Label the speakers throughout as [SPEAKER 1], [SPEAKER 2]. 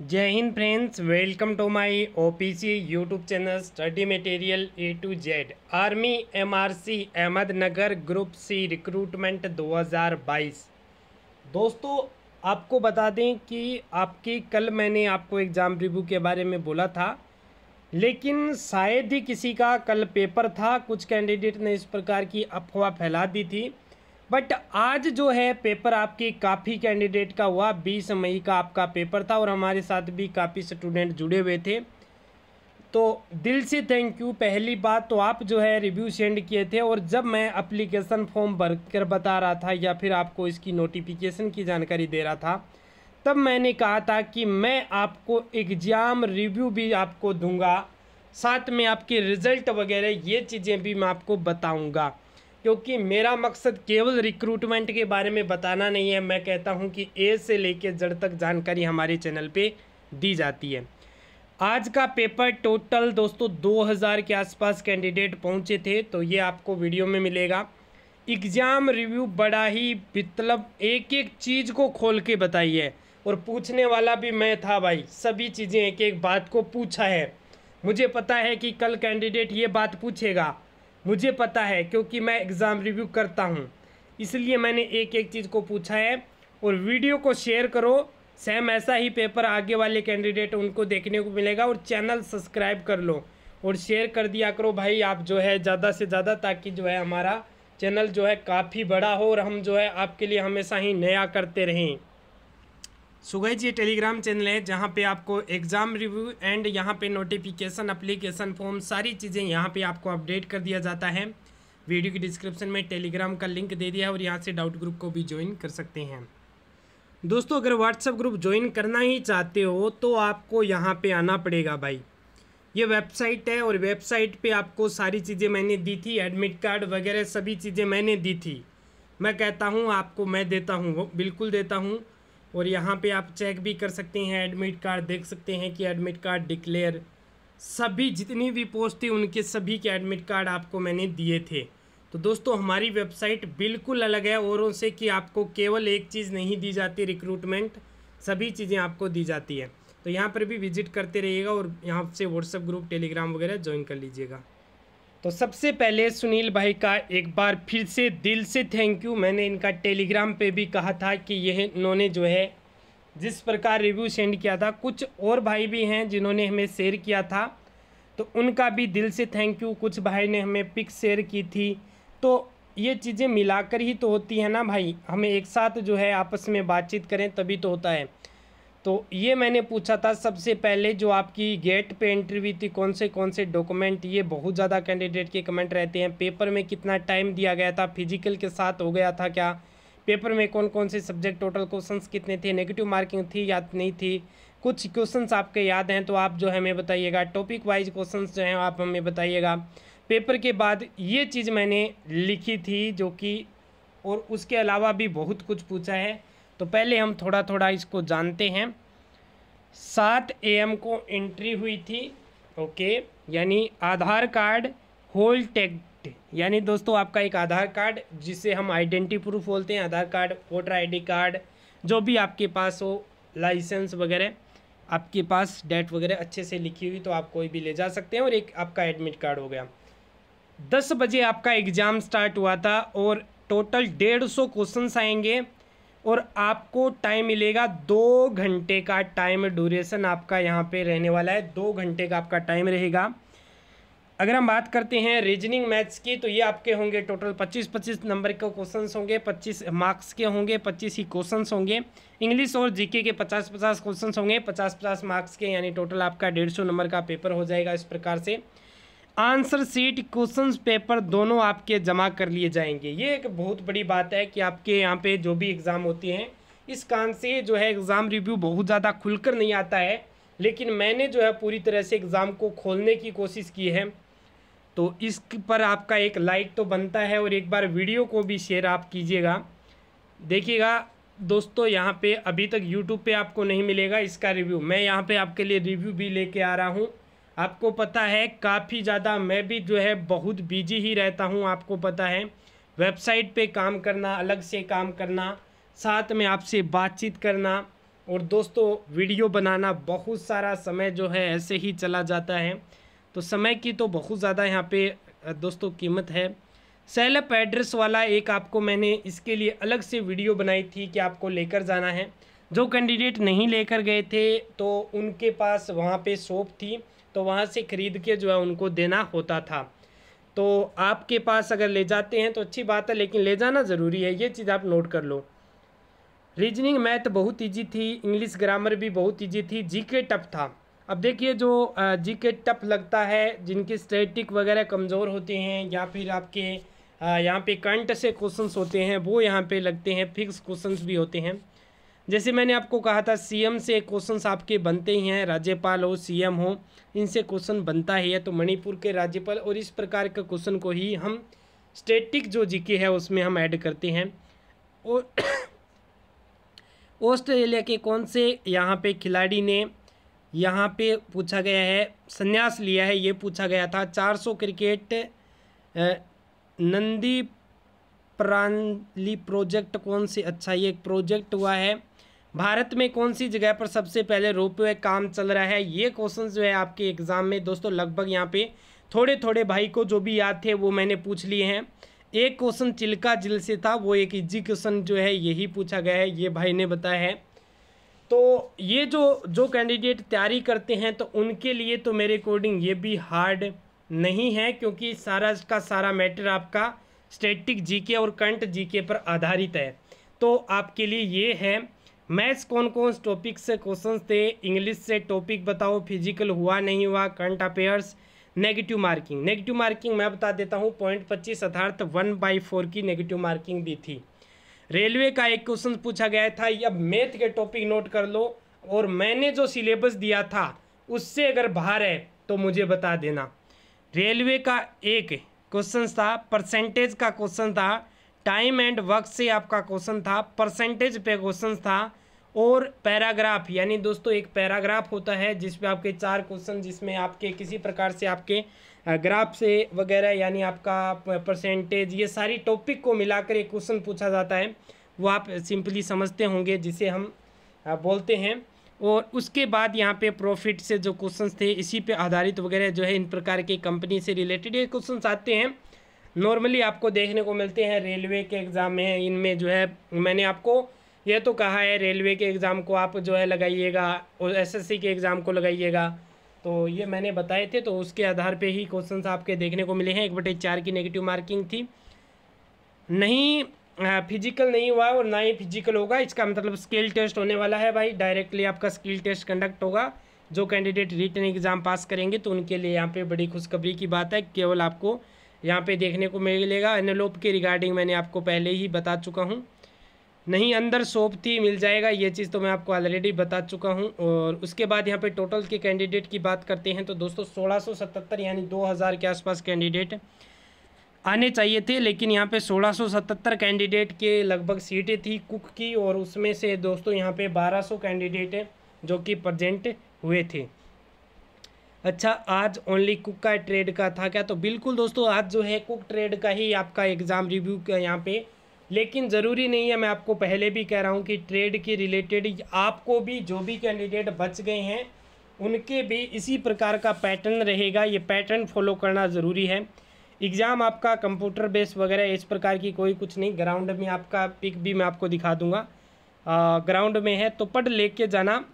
[SPEAKER 1] जय हिंद friends welcome to my OPC YouTube channel study material A to Z army MRC Ahmednagar group C recruitment 2022 दोस्तों आपको बता दें कि आपकी कल मैंने आपको एग्ज़ाम रिव्यू के बारे में बोला था लेकिन शायद ही किसी का कल पेपर था कुछ कैंडिडेट ने इस प्रकार की अफवाह फैला दी थी बट आज जो है पेपर आपके काफ़ी कैंडिडेट का हुआ बीस मई का आपका पेपर था और हमारे साथ भी काफ़ी स्टूडेंट जुड़े हुए थे तो दिल से थैंक यू पहली बात तो आप जो है रिव्यू सेंड किए थे और जब मैं अप्लीकेशन फॉर्म भर कर बता रहा था या फिर आपको इसकी नोटिफिकेशन की जानकारी दे रहा था तब मैंने कहा था कि मैं आपको एग्ज़ाम रिव्यू भी आपको दूंगा साथ में आपके रिज़ल्ट वगैरह ये चीज़ें भी मैं आपको बताऊंगा क्योंकि मेरा मकसद केवल रिक्रूटमेंट के बारे में बताना नहीं है मैं कहता हूँ कि ए से लेकर जड़ तक जानकारी हमारे चैनल पे दी जाती है आज का पेपर टोटल दोस्तों 2000 के आसपास कैंडिडेट पहुँचे थे तो ये आपको वीडियो में मिलेगा एग्ज़ाम रिव्यू बड़ा ही मतलब एक एक चीज़ को खोल के बताई है और पूछने वाला भी मैं था भाई सभी चीज़ें एक एक बात को पूछा है मुझे पता है कि कल कैंडिडेट ये बात पूछेगा मुझे पता है क्योंकि मैं एग्ज़ाम रिव्यू करता हूँ इसलिए मैंने एक एक चीज़ को पूछा है और वीडियो को शेयर करो सेम ऐसा ही पेपर आगे वाले कैंडिडेट उनको देखने को मिलेगा और चैनल सब्सक्राइब कर लो और शेयर कर दिया करो भाई आप जो है ज़्यादा से ज़्यादा ताकि जो है हमारा चैनल जो है काफ़ी बड़ा हो और हम जो है आपके लिए हमेशा ही नया करते रहें सुगैज ये टेलीग्राम चैनल है जहाँ पे आपको एग्ज़ाम रिव्यू एंड यहाँ पे नोटिफिकेशन अप्लीकेशन फॉर्म सारी चीज़ें यहाँ पे आपको अपडेट कर दिया जाता है वीडियो की डिस्क्रिप्शन में टेलीग्राम का लिंक दे दिया है और यहाँ से डाउट ग्रुप को भी ज्वाइन कर सकते हैं दोस्तों अगर व्हाट्सअप ग्रुप ज्वाइन करना ही चाहते हो तो आपको यहाँ पर आना पड़ेगा भाई ये वेबसाइट है और वेबसाइट पर आपको सारी चीज़ें मैंने दी थी एडमिट कार्ड वगैरह सभी चीज़ें मैंने दी थी मैं कहता हूँ आपको मैं देता हूँ बिल्कुल देता हूँ और यहाँ पे आप चेक भी कर सकते हैं एडमिट कार्ड देख सकते हैं कि एडमिट कार्ड डिक्लेयर सभी जितनी भी पोस्ट थी उनके सभी के एडमिट कार्ड आपको मैंने दिए थे तो दोस्तों हमारी वेबसाइट बिल्कुल अलग है औरों से कि आपको केवल एक चीज़ नहीं दी जाती रिक्रूटमेंट सभी चीज़ें आपको दी जाती है तो यहाँ पर भी विजिट करते रहिएगा और यहाँ से व्हाट्सएप ग्रुप टेलीग्राम वगैरह ज्वाइन कर लीजिएगा तो सबसे पहले सुनील भाई का एक बार फिर से दिल से थैंक यू मैंने इनका टेलीग्राम पे भी कहा था कि यह इन्होंने जो है जिस प्रकार रिव्यू सेंड किया था कुछ और भाई भी हैं जिन्होंने हमें शेयर किया था तो उनका भी दिल से थैंक यू कुछ भाई ने हमें पिक शेयर की थी तो ये चीज़ें मिलाकर ही तो होती है ना भाई हमें एक साथ जो है आपस में बातचीत करें तभी तो होता है तो ये मैंने पूछा था सबसे पहले जो आपकी गेट पे एंट्री हुई थी कौन से कौन से डॉक्यूमेंट ये बहुत ज़्यादा कैंडिडेट के कमेंट रहते हैं पेपर में कितना टाइम दिया गया था फिजिकल के साथ हो गया था क्या पेपर में कौन कौन से सब्जेक्ट टोटल क्वेश्चंस कितने थे नेगेटिव मार्किंग थी या नहीं थी कुछ क्वेश्चंस आपके याद हैं तो आप जो है हमें बताइएगा टॉपिक वाइज क्वेश्चंस जो हैं आप हमें बताइएगा पेपर के बाद ये चीज़ मैंने लिखी थी जो कि और उसके अलावा भी बहुत कुछ पूछा है तो पहले हम थोड़ा थोड़ा इसको जानते हैं सात एम को एंट्री हुई थी ओके यानी आधार कार्ड होल टेक्ट यानी दोस्तों आपका एक आधार कार्ड जिसे हम आइडेंटिटी प्रूफ बोलते हैं Aadhaar card voter ID card जो भी आपके पास हो लाइसेंस वगैरह आपके पास डेट वगैरह अच्छे से लिखी हुई तो आप कोई भी ले जा सकते हैं और एक आपका एडमिट कार्ड हो गया दस बजे आपका एग्ज़ाम स्टार्ट हुआ था और टोटल डेढ़ सौ क्वेश्चन आएंगे और आपको टाइम मिलेगा दो घंटे का टाइम ड्यूरेशन आपका यहाँ पे रहने वाला है दो घंटे का आपका टाइम रहेगा अगर हम बात करते हैं रीजनिंग मैथ्स की तो ये आपके होंगे टोटल 25-25 नंबर के क्वेश्चंस होंगे 25 मार्क्स के होंगे 25 ही क्वेश्चंस होंगे इंग्लिश और जीके के 50-50 क्वेश्चंस होंगे 50-50 मार्क्स के यानी टोटल आपका 150 नंबर का पेपर हो जाएगा इस प्रकार से आंसर सीट क्वेश्चन पेपर दोनों आपके जमा कर लिए जाएंगे ये एक बहुत बड़ी बात है कि आपके यहाँ पे जो भी एग्ज़ाम होती हैं इस कारण से जो है एग्ज़ाम रिव्यू बहुत ज़्यादा खुलकर नहीं आता है लेकिन मैंने जो है पूरी तरह से एग्ज़ाम को खोलने की कोशिश की है तो इस पर आपका एक लाइक तो बनता है और एक बार वीडियो को भी शेयर आप कीजिएगा देखिएगा दोस्तों यहाँ पे अभी तक यूट्यूब पे आपको नहीं मिलेगा इसका रिव्यू मैं यहाँ पे आपके लिए रिव्यू भी लेके आ रहा हूँ आपको पता है काफ़ी ज़्यादा मैं भी जो है बहुत बिजी ही रहता हूँ आपको पता है वेबसाइट पे काम करना अलग से काम करना साथ में आपसे बातचीत करना और दोस्तों वीडियो बनाना बहुत सारा समय जो है ऐसे ही चला जाता है तो समय की तो बहुत ज़्यादा यहाँ पे दोस्तों कीमत है सेलअप एड्रेस वाला एक आपको मैंने इसके लिए अलग से वीडियो बनाई थी कि आपको लेकर जाना है जो कैंडिडेट नहीं लेकर गए थे तो उनके पास वहाँ पर शॉप थी तो वहाँ से ख़रीद के जो है उनको देना होता था तो आपके पास अगर ले जाते हैं तो अच्छी बात है लेकिन ले जाना ज़रूरी है ये चीज़ आप नोट कर लो रीजनिंग मैथ बहुत ईजी थी इंग्लिश ग्रामर भी बहुत ईजी थी जी टफ था अब देखिए जो के टफ लगता है जिनकी स्टेटिक वगैरह कमज़ोर होते हैं या फिर आपके यहाँ पे कंट से क्वेश्चंस होते हैं वो यहाँ पे लगते हैं फिक्स क्वेश्चंस भी होते हैं जैसे मैंने आपको कहा था सीएम से क्वेश्चन आपके बनते ही हैं राज्यपाल हो सीएम हो इनसे क्वेश्चन बनता ही है तो मणिपुर के राज्यपाल और इस प्रकार के क्वेश्चन को ही हम स्टेटिक जो जीके है उसमें हम ऐड करते हैं और ऑस्ट्रेलिया के कौन से यहाँ पे खिलाड़ी ने यहाँ पे पूछा गया है संन्यास लिया है ये पूछा गया था चार क्रिकेट नंदी प्राणली प्रोजेक्ट कौन से अच्छा ये एक प्रोजेक्ट हुआ है भारत में कौन सी जगह पर सबसे पहले रोपवे काम चल रहा है ये क्वेश्चन जो है आपके एग्ज़ाम में दोस्तों लगभग यहाँ पे थोड़े थोड़े भाई को जो भी याद थे वो मैंने पूछ लिए हैं एक क्वेश्चन चिल्का जिल से था वो एक इजी क्वेश्चन जो है यही पूछा गया है ये भाई ने बताया है तो ये जो जो कैंडिडेट तैयारी करते हैं तो उनके लिए तो मेरे अकॉर्डिंग ये भी हार्ड नहीं है क्योंकि सारा का सारा मैटर आपका स्टेटिक जीके और कंट जीके पर आधारित है तो आपके लिए ये है मैथ्स कौन कौन से टॉपिक से क्वेश्चन थे इंग्लिश से टॉपिक बताओ फिजिकल हुआ नहीं हुआ current affairs negative marking negative marking मैं बता देता हूँ पॉइंट पच्चीस अर्थार्थ वन बाई फोर की नेगेटिव मार्किंग दी थी रेलवे का एक क्वेश्चन पूछा गया था अब मैथ के टॉपिक नोट कर लो और मैंने जो सिलेबस दिया था उससे अगर बाहर है तो मुझे बता देना रेलवे का एक क्वेश्चन था परसेंटेज का क्वेश्चन था टाइम एंड वक्त से आपका क्वेश्चन था परसेंटेज पे क्वेश्चन था और पैराग्राफ यानी दोस्तों एक पैराग्राफ होता है जिसमें आपके चार क्वेश्चन जिसमें आपके किसी प्रकार से आपके ग्राफ से वगैरह यानी आपका परसेंटेज ये सारी टॉपिक को मिलाकर एक क्वेश्चन पूछा जाता है वो आप सिंपली समझते होंगे जिसे हम बोलते हैं और उसके बाद यहाँ पे प्रॉफिट से जो क्वेश्चंस थे इसी पे आधारित वगैरह जो है इन प्रकार के कंपनी से रिलेटेड ये क्वेश्चंस आते हैं नॉर्मली आपको देखने को मिलते हैं रेलवे के एग्ज़ाम में इनमें जो है मैंने आपको यह तो कहा है रेलवे के एग्ज़ाम को आप जो है लगाइएगा और एसएससी के एग्ज़ाम को लगाइएगा तो ये मैंने बताए थे तो उसके आधार पे ही क्वेश्चन आपके देखने को मिले हैं एक बटे चार की नेगेटिव मार्किंग थी नहीं फिजिकल नहीं हुआ और ना ही फिजिकल होगा इसका मतलब स्किल टेस्ट होने वाला है भाई डायरेक्टली आपका स्किल टेस्ट कंडक्ट होगा जो कैंडिडेट रिटर्न एग्ज़ाम पास करेंगे तो उनके लिए यहाँ पर बड़ी खुशखबरी की बात है केवल आपको यहाँ पे देखने को मिलेगा एनलोप के रिगार्डिंग मैंने आपको पहले ही बता चुका हूँ नहीं अंदर सोप थी मिल जाएगा ये चीज़ तो मैं आपको ऑलरेडी बता चुका हूँ और उसके बाद यहाँ पे टोटल के कैंडिडेट की बात करते हैं तो दोस्तों सोलह यानी दो के आसपास कैंडिडेट आने चाहिए थे लेकिन यहाँ पे 1677 कैंडिडेट के लगभग सीटें थी कुक की और उसमें से दोस्तों यहाँ पे 1200 कैंडिडेट हैं जो कि प्रजेंट हुए थे अच्छा आज ओनली कुक का ट्रेड का था क्या तो बिल्कुल दोस्तों आज जो है कुक ट्रेड का ही आपका एग्ज़ाम रिव्यू का यहाँ पे लेकिन ज़रूरी नहीं है मैं आपको पहले भी कह रहा हूँ कि ट्रेड के रिलेटेड आपको भी जो भी कैंडिडेट बच गए हैं उनके भी इसी प्रकार का पैटर्न रहेगा ये पैटर्न फॉलो करना ज़रूरी है एग्ज़ाम आपका कंप्यूटर बेस वगैरह इस प्रकार की कोई कुछ नहीं ग्राउंड में आपका पिक भी मैं आपको दिखा दूँगा ग्राउंड में है तो पढ़ लेके जाना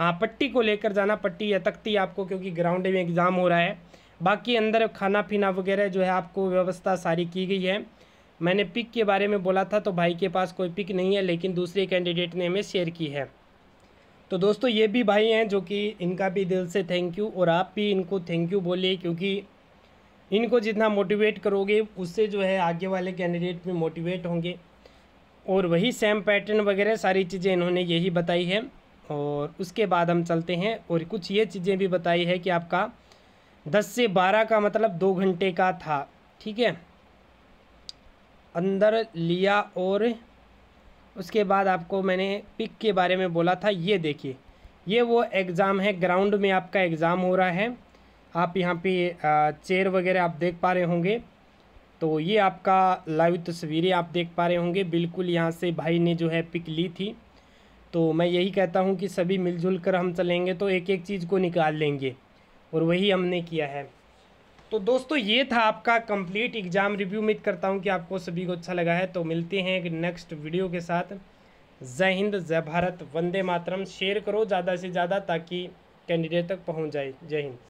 [SPEAKER 1] हाँ पट्टी को लेकर जाना पट्टी या तख्ती आपको क्योंकि ग्राउंड में एग्ज़ाम हो रहा है बाकी अंदर खाना पीना वगैरह जो है आपको व्यवस्था सारी की गई है मैंने पिक के बारे में बोला था तो भाई के पास कोई पिक नहीं है लेकिन दूसरे कैंडिडेट ने हमें शेयर की है तो दोस्तों ये भी भाई हैं जो कि इनका भी दिल से थैंक यू और आप भी इनको थैंक यू बोलिए क्योंकि इनको जितना मोटिवेट करोगे उससे जो है आगे वाले कैंडिडेट भी मोटिवेट होंगे और वही सेम पैटर्न वगैरह सारी चीज़ें इन्होंने यही बताई है और उसके बाद हम चलते हैं और कुछ ये चीज़ें भी बताई है कि आपका दस से बारह का मतलब दो घंटे का था ठीक है अंदर लिया और उसके बाद आपको मैंने पिक के बारे में बोला था ये देखिए ये वो एग्ज़ाम है ग्राउंड में आपका एग्ज़ाम हो रहा है आप यहाँ पे चेयर वगैरह आप देख पा रहे होंगे तो ये आपका लाइव तस्वीरें आप देख पा रहे होंगे बिल्कुल यहाँ से भाई ने जो है पिक ली थी तो मैं यही कहता हूँ कि सभी मिलजुल कर हम चलेंगे तो एक एक चीज़ को निकाल लेंगे और वही हमने किया है तो दोस्तों ये था आपका कंप्लीट एग्ज़ाम रिव्यू उम्मीद करता हूँ कि आपको सभी को अच्छा लगा है तो मिलते हैं एक नेक्स्ट वीडियो के साथ जय हिंद जय भारत वंदे मातरम शेयर करो ज़्यादा से ज़्यादा ताकि कैंडिडेट तक पहुँच जाए जय हिंद